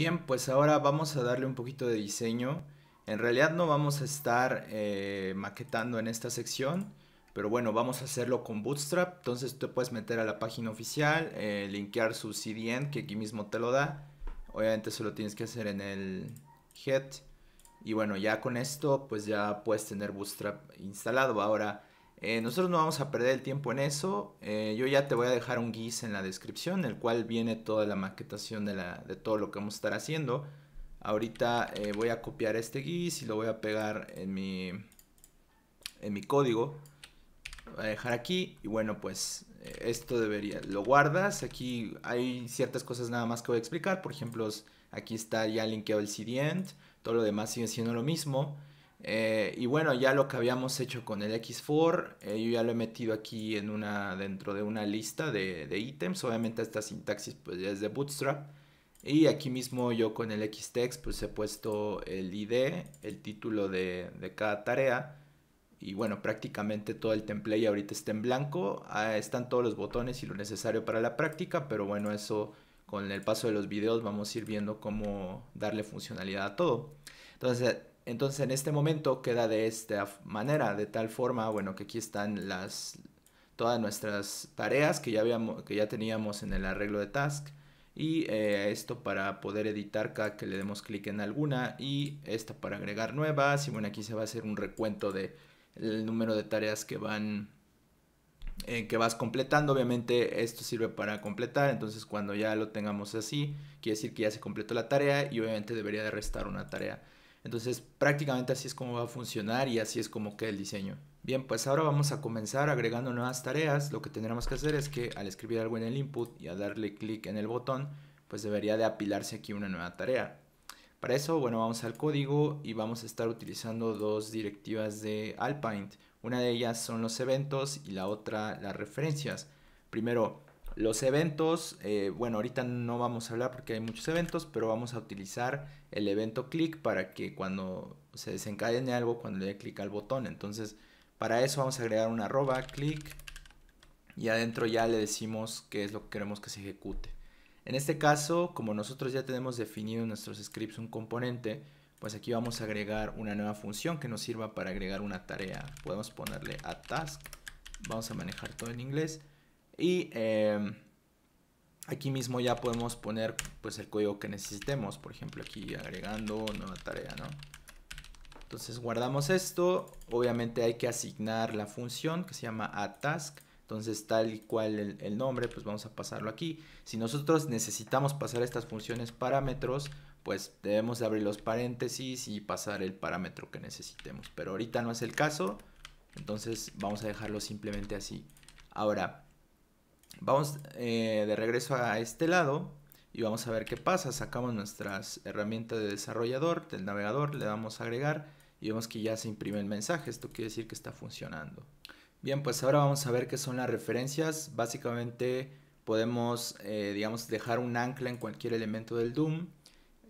Bien, pues ahora vamos a darle un poquito de diseño. En realidad no vamos a estar eh, maquetando en esta sección, pero bueno, vamos a hacerlo con Bootstrap. Entonces tú puedes meter a la página oficial, eh, linkear su CDN que aquí mismo te lo da. Obviamente solo tienes que hacer en el head. Y bueno, ya con esto pues ya puedes tener Bootstrap instalado. Ahora eh, nosotros no vamos a perder el tiempo en eso. Eh, yo ya te voy a dejar un guis en la descripción, en el cual viene toda la maquetación de, todo lo que vamos a estar haciendo. Ahorita eh, voy a copiar este guis y lo voy a pegar en mi, en mi código. Lo voy a dejar aquí y bueno, pues esto debería, lo guardas. Aquí hay ciertas cosas nada más que voy a explicar. Por ejemplo, aquí está ya linkeado el CDN. Todo lo demás sigue siendo lo mismo. Eh, y bueno, ya lo que habíamos hecho con el X4, eh, yo ya lo he metido aquí en una, dentro de una lista de, ítems. Obviamente esta sintaxis pues, es de Bootstrap. Y aquí mismo yo con el Xtext pues he puesto el ID, el título de, cada tarea. Y bueno, prácticamente todo el template ahorita está en blanco. Ah, están todos los botones y lo necesario para la práctica, pero bueno, eso con el paso de los videos vamos a ir viendo cómo darle funcionalidad a todo. Entonces, entonces en este momento queda de esta manera, de tal forma, bueno, que aquí están las, todas nuestras tareas que ya, habíamos, que ya teníamos en el arreglo de task. Y eh, esto para poder editar cada que le demos clic en alguna y esta para agregar nuevas. Y bueno, aquí se va a hacer un recuento de el número de tareas que van eh, que vas completando. Obviamente esto sirve para completar, entonces cuando ya lo tengamos así, quiere decir que ya se completó la tarea y obviamente debería de restar una tarea. Entonces prácticamente así es como va a funcionar y así es como queda el diseño. Bien, pues ahora vamos a comenzar agregando nuevas tareas. Lo que tendremos que hacer es que al escribir algo en el input y a darle clic en el botón, pues debería de apilarse aquí una nueva tarea. Para eso, bueno, vamos al código y vamos a estar utilizando dos directivas de Alpine. Una de ellas son los eventos y la otra las referencias. Primero, los eventos, eh, bueno, ahorita no vamos a hablar porque hay muchos eventos, pero vamos a utilizar el evento click para que cuando se desencadene algo, cuando le dé clic al botón. Entonces, para eso vamos a agregar una arroba, click, y adentro ya le decimos qué es lo que queremos que se ejecute. En este caso, como nosotros ya tenemos definido en nuestros scripts un componente, pues aquí vamos a agregar una nueva función que nos sirva para agregar una tarea. Podemos ponerle a task, vamos a manejar todo en inglés y em, aquí mismo ya podemos poner pues el código que necesitemos. Por ejemplo, aquí agregando una tarea, ¿no? Entonces guardamos esto. Obviamente hay que asignar la función que se llama aTask. Entonces tal y cual el, nombre, pues vamos a pasarlo aquí. Si nosotros necesitamos pasar estas funciones parámetros, pues debemos abrir los paréntesis y pasar el parámetro que necesitemos. Pero ahorita no es el caso, entonces vamos a dejarlo simplemente así. Ahora, Vamos eh, de regreso a este lado y vamos a ver qué pasa. Sacamos nuestras herramientas de desarrollador del navegador, le damos a agregar y vemos que ya se imprime el mensaje. Esto quiere decir que está funcionando. Bien, pues ahora vamos a ver qué son las referencias. Básicamente podemos, eh, digamos, dejar un ancla en cualquier elemento del Doom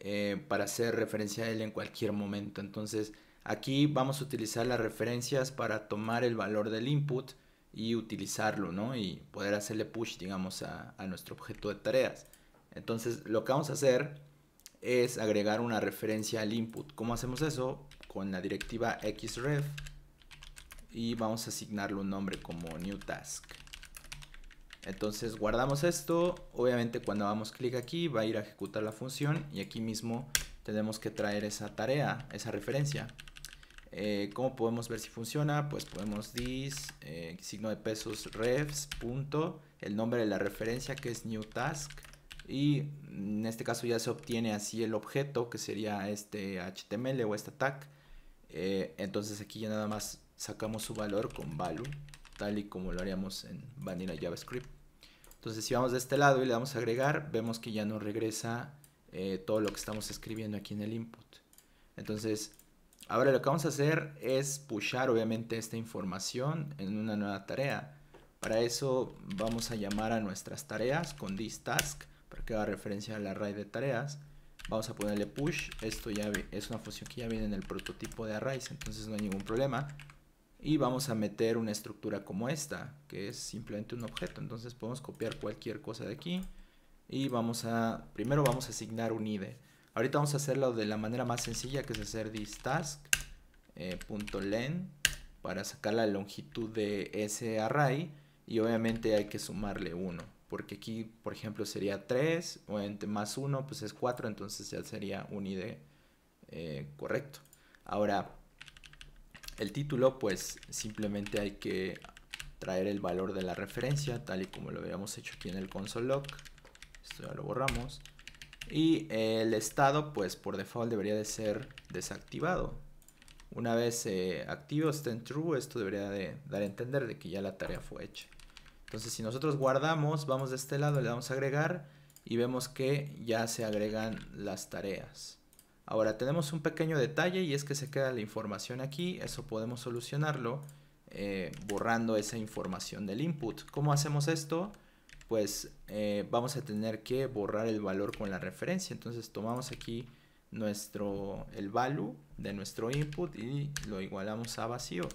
eh, para hacer referencia a él en cualquier momento. Entonces aquí vamos a utilizar las referencias para tomar el valor del input y utilizarlo, ¿no? Y poder hacerle push, digamos, a, nuestro objeto de tareas. Entonces, lo que vamos a hacer es agregar una referencia al input. ¿Cómo hacemos eso? Con la directiva xref y vamos a asignarle un nombre como new task. Entonces guardamos esto, obviamente cuando damos clic aquí va a ir a ejecutar la función y aquí mismo tenemos que traer esa tarea, esa referencia. Eh, ¿Cómo podemos ver si funciona? Pues podemos dis, eh, signo de pesos refs, punto, el nombre de la referencia que es new task y en este caso ya se obtiene así el objeto que sería este HTML o este tag. Eh, entonces aquí ya nada más sacamos su valor con value, tal y como lo haríamos en vanilla JavaScript. Entonces si vamos de este lado y le damos a agregar, vemos que ya nos regresa todo lo que estamos escribiendo aquí en el input. Entonces Ahora lo que vamos a hacer es pushar obviamente esta información en una nueva tarea. Para eso vamos a llamar a nuestras tareas con this task, para que haga referencia al array de tareas. Vamos a ponerle push, esto ya es una función que ya viene en el prototipo de arrays, entonces no hay ningún problema. Y vamos a meter una estructura como esta, que es simplemente un objeto, entonces podemos copiar cualquier cosa de aquí. Y vamos a, primero vamos a asignar un ID. Ahorita vamos a hacerlo de la manera más sencilla que es hacer distask eh, para sacar la longitud de ese array y obviamente hay que sumarle 1 porque aquí por ejemplo sería 3 obviamente más 1 pues es 4 entonces ya sería un id eh, correcto ahora el título pues simplemente hay que traer el valor de la referencia tal y como lo habíamos hecho aquí en el console.log, esto ya lo borramos y el estado, pues por default debería de ser desactivado. Una vez eh, activo, eh, true, esto debería de dar a entender de que ya la tarea fue hecha. Entonces si nosotros guardamos, vamos de este lado, le damos a agregar y vemos que ya se agregan las tareas. Ahora tenemos un pequeño detalle y es que se queda la información aquí, eso podemos solucionarlo eh, borrando esa información del input. ¿Cómo hacemos esto? pues eh, vamos a tener que borrar el valor con la referencia. Entonces tomamos aquí nuestro el value de nuestro input y lo igualamos a vacío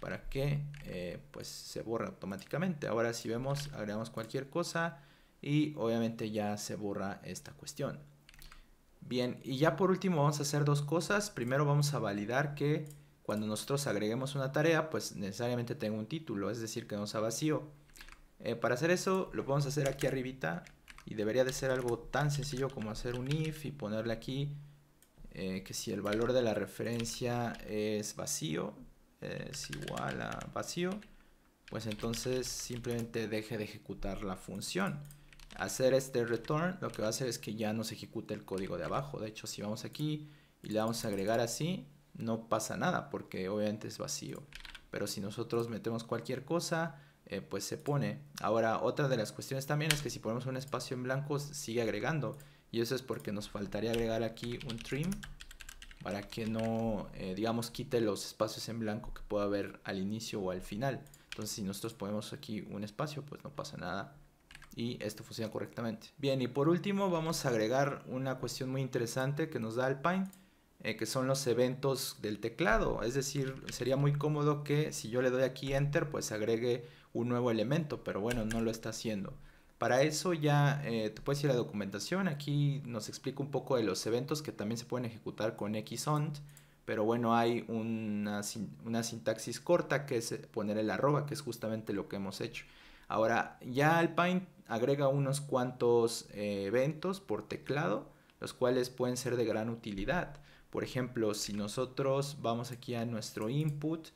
para que eh, pues se borra automáticamente. Ahora si vemos agregamos cualquier cosa y obviamente ya se borra esta cuestión. Bien, y ya por último vamos a hacer dos cosas. Primero vamos a validar que cuando nosotros agreguemos una tarea, pues necesariamente tenga un título, es decir, que no sea vacío. Eh, para hacer eso lo podemos hacer aquí arribita y debería de ser algo tan sencillo como hacer un if y ponerle aquí eh, que si el valor de la referencia es vacío, es igual a vacío, pues entonces simplemente deje de ejecutar la función. Hacer este return lo que va a hacer es que ya no se ejecute el código de abajo. De hecho, si vamos aquí y le vamos a agregar así, no pasa nada porque obviamente es vacío. Pero si nosotros metemos cualquier cosa, eh, pues se pone. Ahora, otra de las cuestiones también es que si ponemos un espacio en blanco, sigue agregando. Y eso es porque nos faltaría agregar aquí un trim para que no, eh, digamos, quite los espacios en blanco que pueda haber al inicio o al final. Entonces, si nosotros ponemos aquí un espacio, pues no pasa nada. Y esto funciona correctamente. Bien, y por último vamos a agregar una cuestión muy interesante que nos da Alpine eh, que son los eventos del teclado. Es decir, sería muy cómodo que si yo le doy aquí Enter, pues agregue un nuevo elemento, pero bueno, no lo está haciendo. Para eso ya eh, te puedes ir a la documentación. Aquí nos explica un poco de los eventos que también se pueden ejecutar con XONT. Pero bueno, hay una, sintaxis corta que es eh, poner el arroba, que es justamente lo que hemos hecho. Ahora, ya Alpine agrega unos cuantos eventos por teclado, los cuales pueden ser de gran utilidad. Por ejemplo, si nosotros vamos aquí a nuestro input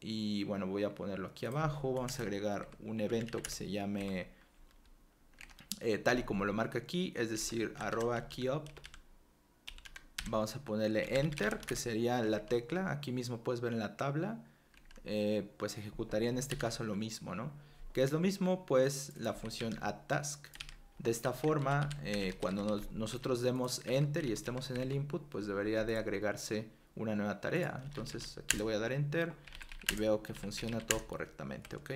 y bueno, voy a ponerlo aquí abajo, vamos a agregar un evento que se llame eh, tal y como lo marca aquí, es decir, arroba keyup. Vamos a ponerle enter, que sería la tecla, aquí mismo puedes ver en la tabla, eh, pues ejecutaría en este caso lo mismo, ¿no? Que es lo mismo, pues la función add task. De esta forma, eh, cuando nosotros demos enter y estemos en el input, pues debería de agregarse una nueva tarea. Entonces aquí le voy a dar enter y veo que funciona todo correctamente, ¿ok?